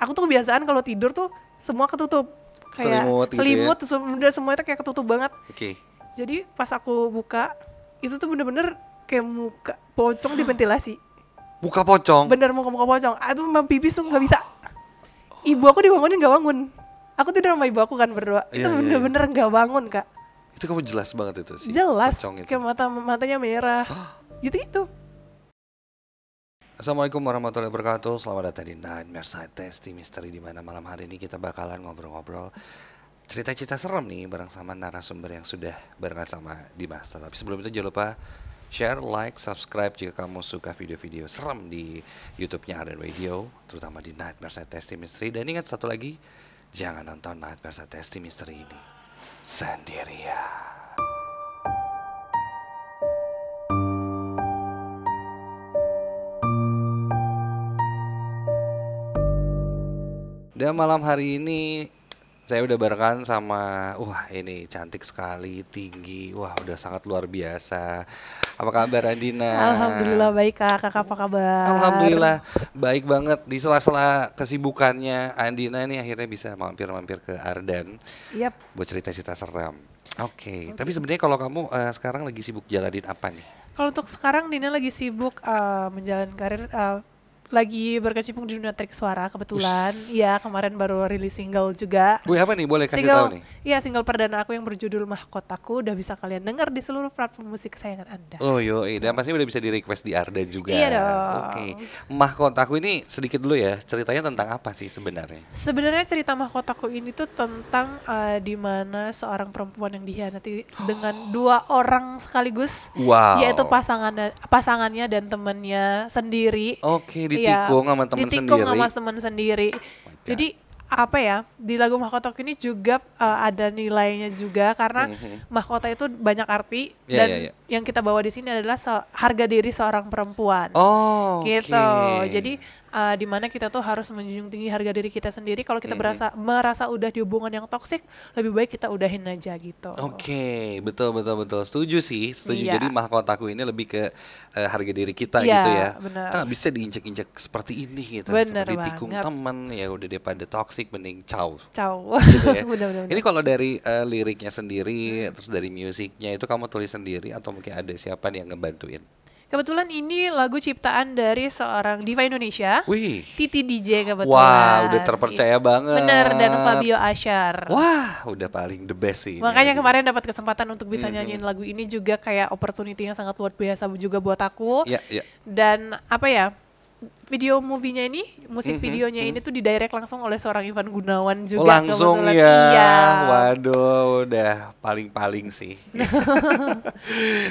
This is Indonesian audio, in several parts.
aku tuh kebiasaan kalau tidur tuh semua ketutup kayak selimut, selimut gitu ya? udah semuanya kayak ketutup banget. Oke. Okay. Jadi pas aku buka itu tuh bener-bener kayak muka pocong di ventilasi. Muka pocong? Bener muka muka pocong. Aduh mam pipis tuh nggak bisa. Ibu aku dibangunin nggak bangun. Aku tidur sama ibu aku kan berdua. Iya, itu iya, bener-bener yeah. nggak bangun kak. Itu kamu jelas banget itu sih. Jelas. Kayak mata matanya merah. gitu gitu. Assalamualaikum warahmatullahi wabarakatuh. Selamat datang di Nightmare Side Testi Misteri di mana malam hari ini kita bakalan ngobrol-ngobrol cerita-cerita serem nih bareng sama narasumber yang sudah barengan sama Dimas. Tapi sebelum itu jangan lupa share, like, subscribe jika kamu suka video-video serem di YouTube-nya Arden Radio, terutama di Nightmare Side Testi Misteri. Dan ingat satu lagi, jangan nonton Nightmare Side Testi Misteri ini sendirian. Dan malam hari ini saya udah barengan sama wah ini cantik sekali, tinggi, wah udah sangat luar biasa. Apa kabar Andina? Alhamdulillah baik Kak, Kakak apa kabar? Alhamdulillah baik banget di sela-sela kesibukannya Andina ini akhirnya bisa mampir-mampir ke Ardan. Yep. Buat cerita-cerita seram. Oke, okay. okay. tapi sebenarnya kalau kamu uh, sekarang lagi sibuk jalanin apa nih? Kalau untuk sekarang Dina lagi sibuk uh, menjalani karir uh, lagi berkecimpung di dunia trik suara kebetulan. Iya, kemarin baru rilis single juga. Wih, apa nih? Boleh kasih single, tahu nih. Iya, single perdana aku yang berjudul Mahkotaku udah bisa kalian dengar di seluruh platform musik kesayangan Anda. Oh, yo, dan pasti udah bisa di-request di Arda juga. Iya dong. Oke. Mahkotaku ini sedikit dulu ya, ceritanya tentang apa sih sebenarnya? Sebenarnya cerita Mahkotaku ini tuh tentang uh, di mana seorang perempuan yang dihianati oh. dengan dua orang sekaligus. Wow. Yaitu pasangannya pasangannya dan temennya sendiri. Oke, okay, ditikung iya, sama teman sendiri. Ditikung sama teman sendiri. Oh jadi apa ya di lagu mahkota ini juga uh, ada nilainya juga karena mhm. mahkota itu banyak arti yeah, dan yeah, yeah. yang kita bawa di sini adalah so- harga diri seorang perempuan oh, gitu okay. jadi uh, eh, dimana kita tuh harus menjunjung tinggi harga diri kita sendiri kalau kita hmm. berasa merasa udah di hubungan yang toksik lebih baik kita udahin aja gitu oke okay, betul betul betul setuju sih setuju yeah. jadi mahkotaku ini lebih ke uh, harga diri kita yeah, gitu ya bener. kita bisa diinjek-injek seperti ini gitu bener seperti tikung teman ya udah pada toksik mending caw caw gitu ya. ini kalau dari uh, liriknya sendiri hmm. terus dari musiknya itu kamu tulis sendiri atau mungkin ada siapa yang ngebantuin Kebetulan ini lagu ciptaan dari seorang diva Indonesia. Wih. Titi DJ kebetulan. Wah, udah terpercaya iya. banget. Bener dan Fabio Asyar. Wah, udah paling the best sih. Makanya ini. kemarin dapat kesempatan untuk bisa -hmm. hmm nyanyiin hmm. lagu ini juga kayak opportunity yang sangat luar biasa juga buat aku. Iya, yeah, Dan apa ya? video movie-nya ini, musik mm -hmm, videonya mm -hmm. ini tuh didirect langsung oleh seorang Ivan Gunawan oh, juga. langsung ya. Iya. Waduh, udah paling-paling sih.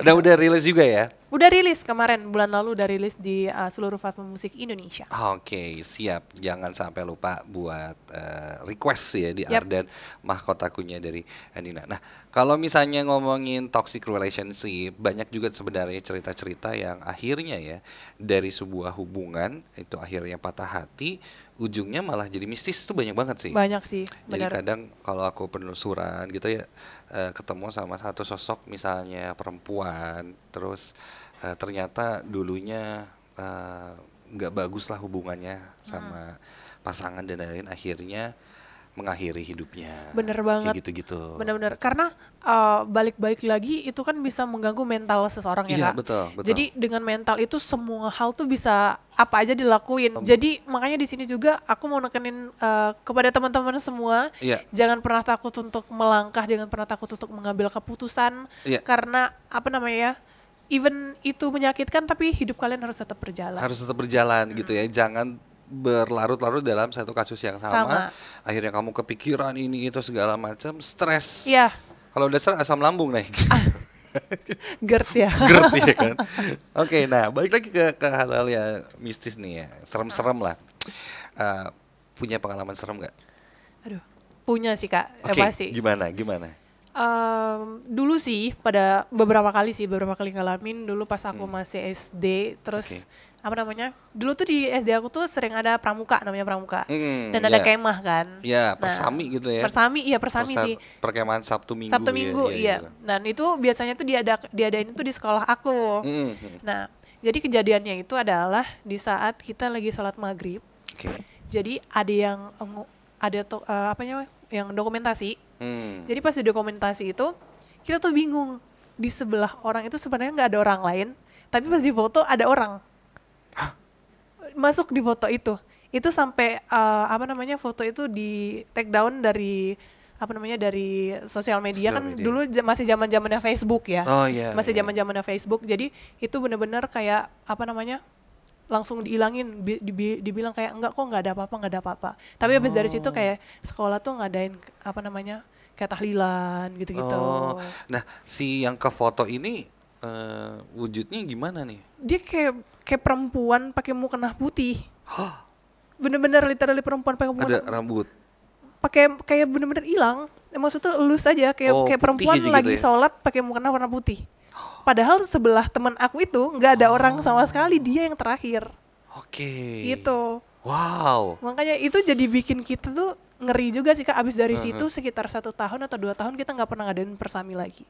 udah udah rilis juga ya? Udah rilis kemarin bulan lalu udah rilis di uh, seluruh platform musik Indonesia. Oke, okay, siap. Jangan sampai lupa buat uh, request ya di yep. Arden Mahkota Kunya dari Andina. Nah, kalau misalnya ngomongin toxic relationship, banyak juga sebenarnya cerita-cerita yang akhirnya ya dari sebuah hubungan itu akhirnya patah hati ujungnya malah jadi mistis itu banyak banget sih banyak sih benar. jadi kadang kalau aku penelusuran gitu ya e, ketemu sama satu sosok misalnya perempuan terus e, ternyata dulunya eh, nggak e, bagus lah hubungannya hmm. sama hmm. pasangan dan lain-lain akhirnya mengakhiri hidupnya. Bener banget. Kayak gitu-gitu. Bener-bener. Nah, Karena uh, balik-balik lagi itu kan bisa mengganggu mental seseorang ya iya, betul, betul. Jadi dengan mental itu semua hal tuh bisa apa aja dilakuin. Um, Jadi makanya di sini juga aku mau nekenin uh, kepada teman-teman semua, iya. jangan pernah takut untuk melangkah, jangan pernah takut untuk mengambil keputusan. Iya. Karena apa namanya ya? even itu menyakitkan tapi hidup kalian harus tetap berjalan. Harus tetap berjalan hmm. gitu ya. Jangan berlarut-larut dalam satu kasus yang sama, sama. akhirnya kamu kepikiran ini itu segala macam, stres. Iya. Kalau dasar asam lambung naik. Ah. Gert ya. Gert ya kan. Oke, okay, nah balik lagi ke ke hal-hal yang mistis nih ya, serem-serem lah. Uh, punya pengalaman serem nggak? Aduh, punya sih kak. Eh, Oke. Okay, eh, Gimana? Gimana? Um, dulu sih pada beberapa kali sih beberapa kali ngalamin dulu pas aku hmm. masih SD terus okay apa namanya dulu tuh di SD aku tuh sering ada pramuka namanya pramuka hmm, dan yeah. ada iya. kemah kan ya yeah, persami nah, gitu ya persami iya persami Persa sih perkemahan Sabtu Minggu Sabtu ya, Minggu iya, iya, iya. dan itu biasanya tuh diada diadain itu di sekolah aku hmm. nah jadi kejadiannya itu adalah di saat kita lagi sholat maghrib okay. jadi ada yang ada to, uh, apa namanya yang dokumentasi hmm. jadi pas di dokumentasi itu kita tuh bingung di sebelah orang itu sebenarnya nggak ada orang lain tapi pas di foto ada orang masuk di foto itu itu sampai uh, apa namanya foto itu di take down dari apa namanya dari sosial media social kan media. dulu masih zaman zamannya Facebook ya oh, yeah, masih iya. zaman yeah. zamannya Facebook jadi itu benar-benar kayak apa namanya langsung dihilangin bi, di, dibilang kayak enggak kok nggak ada apa-apa nggak ada apa-apa tapi oh. habis dari situ oh. kayak sekolah tuh ngadain apa namanya kayak tahlilan gitu-gitu oh. nah si yang ke foto ini uh, wujudnya gimana nih? Dia kayak kayak perempuan pakai mukena putih. bener bener huh? literally perempuan pakai mukena. Ada rambut. Pakai kayak bener-bener hilang. tuh lulus aja kayak oh, kayak perempuan gitu lagi ya? sholat pakai mukena warna putih. Padahal sebelah teman aku itu nggak ada oh. orang sama sekali, dia yang terakhir. Oke. Okay. Gitu. Wow. Makanya itu jadi bikin kita tuh ngeri juga sih kak. Abis dari uh -huh. situ sekitar satu tahun atau dua tahun kita nggak pernah ngadain persami lagi.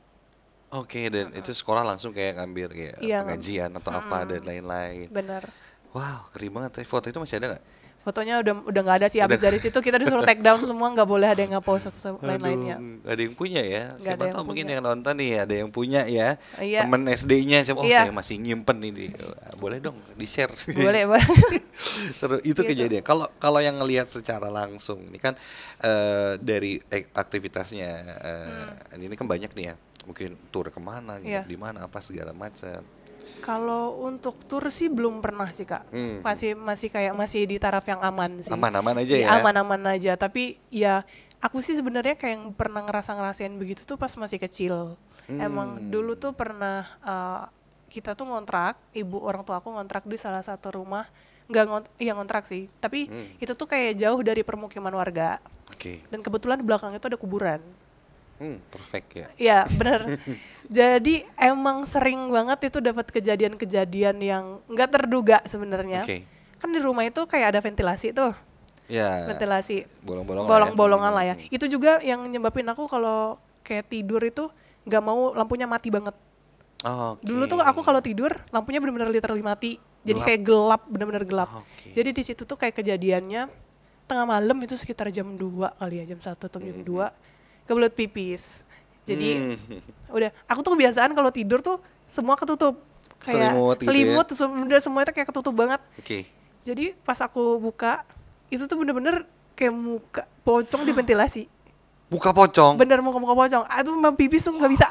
Oke, okay, dan uh -huh. itu sekolah langsung kayak ngambil kayak iya, pengajian atau -hmm. apa dan lain-lain. Bener. Wow, keren banget. Foto itu masih ada nggak? Fotonya udah udah nggak ada sih. Abis dari situ kita disuruh take down semua, nggak boleh ada yang ngapus atau sama lain-lainnya. Gak ada yang punya ya. Gak siapa tahu mungkin yang nonton nih ada yang punya ya. Iya. Temen SD-nya siapa? Oh iya. saya masih nyimpen nih. boleh dong di share. Boleh boleh. Seru itu gitu. kejadian. Kalau kalau yang ngelihat secara langsung, ini kan uh, dari aktivitasnya uh, hmm. ini kan banyak nih ya mungkin tur kemana, yeah. di mana, apa segala macam. Kalau untuk tur sih belum pernah sih kak, hmm. masih masih kayak masih di taraf yang aman sih. Aman-aman aja ya. Aman-aman aja, tapi ya aku sih sebenarnya kayak yang pernah ngerasa ngerasain begitu tuh pas masih kecil. Hmm. Emang dulu tuh pernah uh, kita tuh ngontrak, ibu orang tua aku ngontrak di salah satu rumah nggak ngont ya ngontrak sih tapi hmm. itu tuh kayak jauh dari permukiman warga okay. dan kebetulan belakang itu ada kuburan Hmm, perfect ya. ya benar. Jadi emang sering banget itu dapat kejadian-kejadian yang nggak terduga sebenarnya. Okay. Kan di rumah itu kayak ada ventilasi tuh. Ya. Ventilasi. Bolong-bolongan. Ya. Bolong-bolongan lah ya. Lah hmm. Itu juga yang nyebabin aku kalau kayak tidur itu nggak mau lampunya mati banget. Oh, okay. Dulu tuh aku kalau tidur lampunya benar-benar literally mati. Jadi gelap. kayak gelap, benar-benar gelap. Oh, okay. Jadi di situ tuh kayak kejadiannya tengah malam itu sekitar jam 2 kali ya, jam 1 atau jam mm -hmm. 2 kebelet pipis. Jadi hmm. udah aku tuh kebiasaan kalau tidur tuh semua ketutup kayak selimut, selimut gitu ya? semuanya tuh kayak ketutup banget. Oke. Okay. Jadi pas aku buka itu tuh bener-bener kayak muka pocong di ventilasi. Muka pocong. Bener muka muka pocong. Aduh memang pipis tuh gak bisa.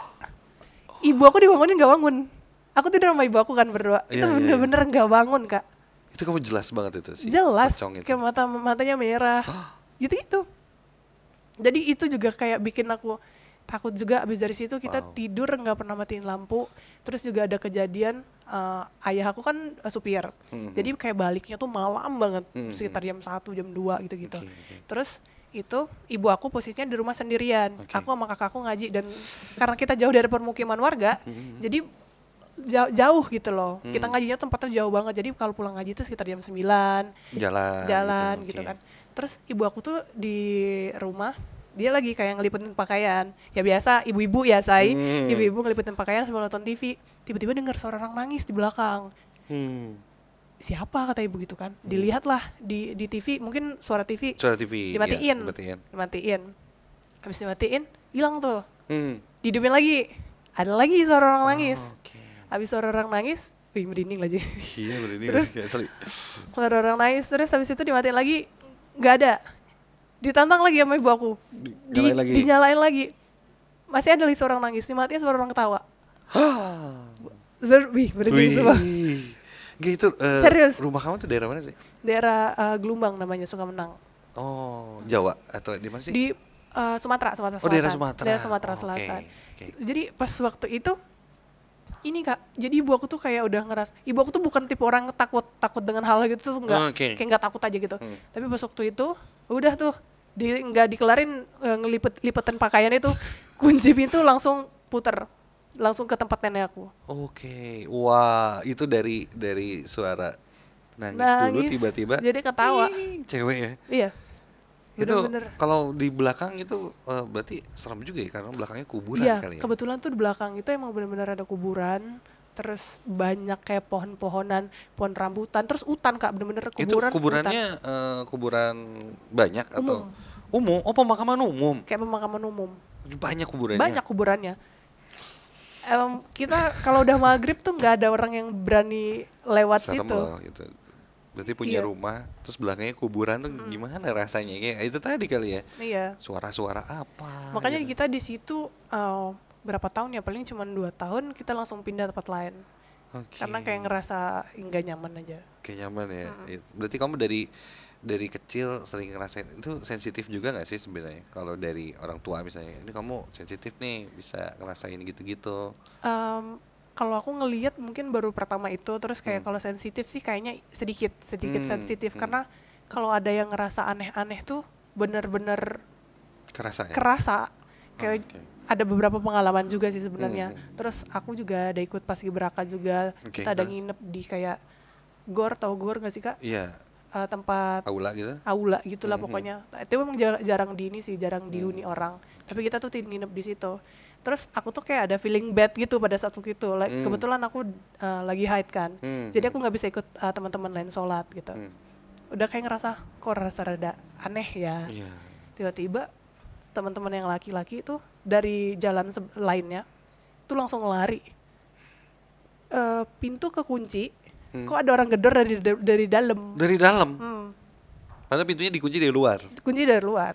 Ibu aku dibangunin gak bangun. Aku tidur sama ibu aku kan berdua. Iya, itu bener iya, iya. bener-bener iya. nggak bangun kak. Itu kamu jelas banget itu sih. Jelas. itu. Kayak mata matanya merah. gitu gitu jadi itu juga kayak bikin aku takut juga abis dari situ kita wow. tidur nggak pernah matiin lampu terus juga ada kejadian uh, ayah aku kan uh, supir mm-hmm. jadi kayak baliknya tuh malam banget mm-hmm. sekitar jam satu jam dua gitu gitu okay, okay. terus itu ibu aku posisinya di rumah sendirian okay. aku sama kakakku ngaji dan karena kita jauh dari permukiman warga mm-hmm. jadi jauh, jauh gitu loh mm-hmm. kita ngajinya tempatnya jauh banget jadi kalau pulang ngaji itu sekitar jam sembilan jalan gitu, jalan gitu, gitu okay. kan terus ibu aku tuh di rumah dia lagi kayak ngelipetin pakaian ya biasa ibu-ibu ya say hmm. ibu-ibu ngelipetin pakaian sambil nonton TV tiba-tiba dengar suara orang nangis di belakang hmm. siapa kata ibu gitu kan hmm. dilihatlah di di TV mungkin suara TV suara TV iya, dimatiin ya, dimatiin dimatiin habis dimatiin hilang tuh hmm. dihidupin lagi ada lagi suara orang oh, nangis okay. habis suara orang nangis Wih merinding lagi. Iya merinding. Terus ya, sorry. orang nangis terus habis itu dimatiin lagi nggak ada ditantang lagi sama ibu aku di, Nyalain lagi. dinyalain lagi masih ada lagi seorang nangis matinya seorang ketawa berbi berbi semua gitu uh, serius rumah kamu tuh daerah mana sih daerah uh, eh, Gelumbang namanya menang oh Jawa atau di mana sih di uh, Sumatera Sumatera Selatan oh daerah Sumatera daerah Sumatera oh, Selatan Okay. jadi pas waktu itu ini kak jadi ibu aku tuh kayak udah ngeras ibu aku tuh bukan tipe orang takut takut dengan hal gitu tuh nggak oh, okay. kayak nggak takut aja gitu hmm. tapi pas waktu itu udah tuh di nggak dikelarin uh, ngelipet lipetin pakaian itu kunci pintu langsung puter langsung ke tempat nenek aku oke okay. wah itu dari dari suara nangis, nangis dulu tiba-tiba jadi ketawa Ih, cewek ya iya itu kalau di belakang itu uh, berarti serem juga ya karena belakangnya kuburan ya, kali ya kebetulan tuh di belakang itu emang benar-benar ada kuburan terus banyak kayak pohon-pohonan pohon rambutan terus hutan kak benar-benar kuburan itu kuburannya Uh, kuburan banyak umum. atau umum oh pemakaman umum kayak pemakaman umum banyak kuburannya banyak kuburannya um, kita kalau udah maghrib tuh nggak ada orang yang berani lewat Serem situ loh, gitu berarti punya yeah. rumah terus belakangnya kuburan tuh hmm. gimana rasanya kayak itu tadi kali ya iya suara-suara apa makanya gitu. kita di situ uh, berapa tahun ya paling cuma dua tahun kita langsung pindah tempat lain okay. karena kayak ngerasa enggak nyaman aja kayak nyaman ya hmm. berarti kamu dari dari kecil sering ngerasain itu sensitif juga nggak sih sebenarnya kalau dari orang tua misalnya ini kamu sensitif nih bisa ngerasain gitu-gitu um, kalau aku ngelihat mungkin baru pertama itu terus kayak hmm. kalau sensitif sih kayaknya sedikit sedikit hmm. sensitif hmm. karena kalau ada yang ngerasa aneh-aneh tuh bener-bener kerasa ya? kerasa ah, kayak oh, okay. ada beberapa pengalaman juga sih sebenarnya hmm. hmm, hmm. terus aku juga ada ikut pas gibraka juga okay, kita ada terus. nginep di kayak gor tau gor gak sih kak? Iya yeah uh, tempat aula gitu aula gitulah mm -hmm. pokoknya itu memang jarang di ini sih jarang dihuni hmm. orang tapi kita tuh nginep di situ terus aku tuh kayak ada feeling bad gitu pada saat waktu itu like, mm. kebetulan aku uh, lagi haid kan mm. jadi aku nggak bisa ikut uh, teman-teman lain sholat gitu mm. udah kayak ngerasa kok rasa rada aneh ya yeah. tiba-tiba teman-teman yang laki-laki tuh dari jalan lainnya tuh langsung lari uh, pintu kekunci mm. kok ada orang gedor dari dari dalam dari dalam hmm. Padahal pintunya dikunci dari luar. Kunci dari luar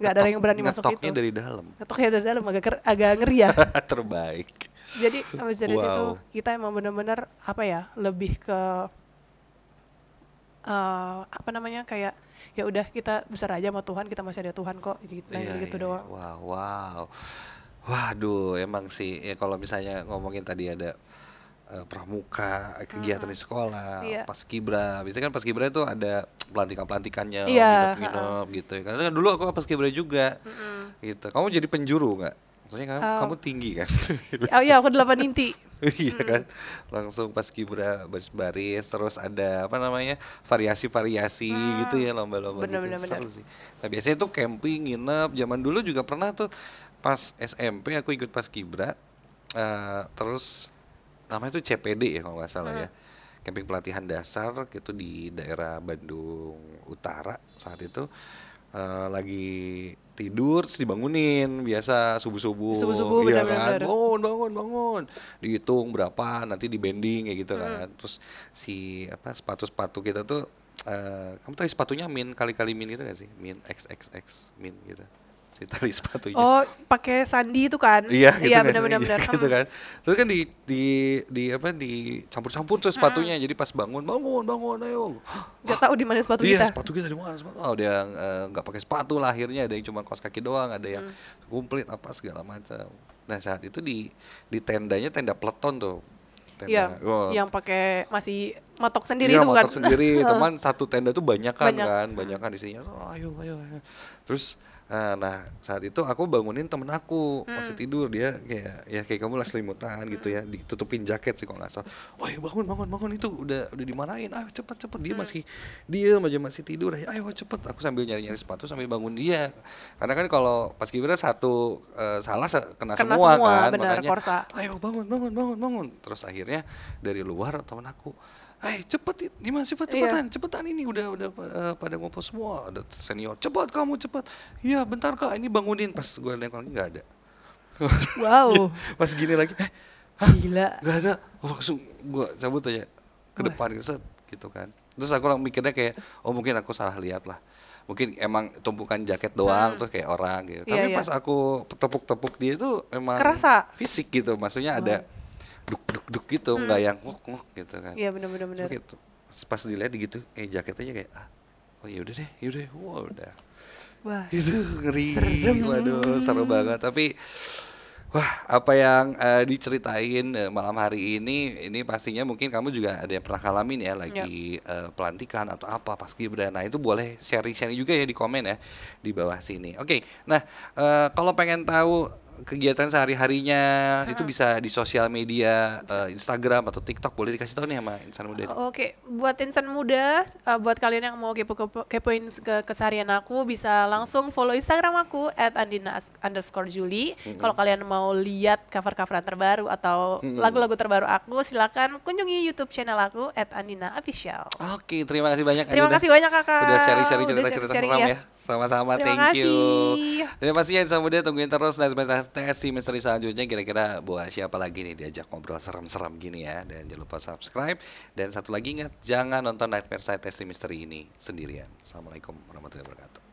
nggak ada yang berani masuk itu. dari dalam. Ngetoknya dari dalam agak agak ngeri ya. Terbaik. Jadi abis dari wow. situ kita emang benar-benar apa ya lebih ke uh, apa namanya kayak ya udah kita besar aja sama Tuhan kita masih ada Tuhan kok gitu, yeah, gitu yeah. Iya. doang. Wow wow. Waduh, emang sih ya kalau misalnya ngomongin tadi ada uh, pramuka, eh, kegiatan hmm. di sekolah, yeah. pas kibra. Biasanya kan pas kibra itu ada pelantikan-pelantikannya, yeah. minum nginep gitu. Ya. Karena dulu aku pas kibra juga. Mm -hmm. Gitu. Kamu jadi penjuru nggak? Maksudnya kamu, oh. kamu tinggi kan? oh iya, aku delapan inti. iya mm. kan? Langsung pas kibra baris-baris terus ada apa namanya? variasi-variasi hmm. gitu ya lomba-lomba gitu. Bener, Seru sih. Nah, biasanya itu camping, nginep. Zaman dulu juga pernah tuh pas SMP aku ikut pas kibra. Uh, terus namanya tuh CPD ya kalau nggak salah hmm. ya camping pelatihan dasar gitu di daerah Bandung Utara saat itu uh, lagi tidur terus dibangunin biasa subuh subuh, subuh, -subuh ya bener -bener. Kan? bangun bangun bangun dihitung berapa nanti dibanding ya gitu hmm. kan terus si apa sepatu sepatu kita tuh uh, kamu tahu sepatunya min kali kali min gitu gak sih min xxx min gitu si tali sepatunya. Oh, pakai sandi itu kan? Iya, gitu iya, kan. benar-benar. iya, gitu kan. Terus kan di di di apa di campur campur terus sepatunya. Hmm. Jadi pas bangun, bangun, bangun, ayo. Gak tahu di mana sepatu iya, kita. Iya, sepatu kita di mana? Sepatu. Oh, ada yang eh, nggak uh, pakai sepatu lah akhirnya, ada yang cuma kaos kaki doang, ada yang hmm. komplit apa segala macam. Nah, saat itu di di tendanya tenda peleton tuh. Tenda. Iya, oh. yang pakai masih matok sendiri ya, itu matok kan. sendiri, teman satu tenda tuh banyak kan, banyak. kan, banyak kan isinya. Oh, ayo, ayo, ayo. Terus Nah, nah saat itu aku bangunin temen aku hmm. masih mm. tidur dia kayak ya kayak kamu lah selimutan hmm. gitu ya mm. ditutupin jaket sih kok nggak salah. Woi bangun bangun bangun itu udah udah dimarahin. Ayo cepet cepet dia hmm. masih dia aja masih tidur. Ayo cepet aku sambil nyari nyari sepatu sambil bangun dia. Karena kan kalau pas gibran satu uh, salah kena, kena semua, semua kan bener, makanya. Korsa. Ayo bangun bangun bangun bangun. Terus akhirnya dari luar temen aku Hei eh, cepet gimana cepet iya. cepetan yeah. cepetan ini udah udah uh, pada ngumpul semua ada senior cepat kamu cepat iya bentar kak ini bangunin pas gue nengok lagi nggak ada wow iya, pas gini lagi eh Hah, gila nggak ada langsung gue cabut aja ke depan gitu set gitu kan terus aku mikirnya kayak oh mungkin aku salah lihat lah mungkin emang tumpukan jaket doang nah. terus kayak orang gitu. Yeah, Tapi yeah. pas aku tepuk-tepuk dia tuh emang kerasa fisik gitu. Maksudnya oh. ada duk duk duk gitu hmm. yang ngok ngok gitu kan iya benar benar benar gitu pas dilihat gitu kayak jaketnya kayak ah oh yaudah deh yaudah wow udah wah itu ngeri serem. waduh seru banget tapi Wah, apa yang uh, diceritain uh, malam hari ini, ini pastinya mungkin kamu juga ada yang pernah ngalamin ya, lagi yep. Iya. uh, pelantikan atau apa pas gibran. Nah itu boleh sharing-sharing juga ya di komen ya di bawah sini. Oke, okay, nah uh, kalau pengen tahu kegiatan sehari-harinya hmm. itu bisa di sosial media uh, Instagram atau TikTok boleh dikasih tahu nih sama insan muda. Oke, okay. buat insan muda, uh, buat kalian yang mau kepo-kepoin kepo ke keseharian aku bisa langsung follow Instagram aku @andina_juli. Hmm. Kalau kalian mau lihat cover-coveran terbaru atau lagu-lagu hmm. terbaru aku, silakan kunjungi YouTube channel aku @andina_official. Oke, okay, terima kasih banyak. Terima Andina. kasih banyak kakak. Udah sharing-sharing cerita-cerita seram ya. ya. Sama-sama, thank kasih. you. Dan ya insan muda tungguin terus nice, nice sesi Misteri selanjutnya kira-kira buat siapa lagi nih diajak ngobrol serem-serem gini ya. Dan jangan lupa subscribe. Dan satu lagi ingat, jangan nonton Nightmare Side Test Misteri ini sendirian. Assalamualaikum warahmatullahi wabarakatuh.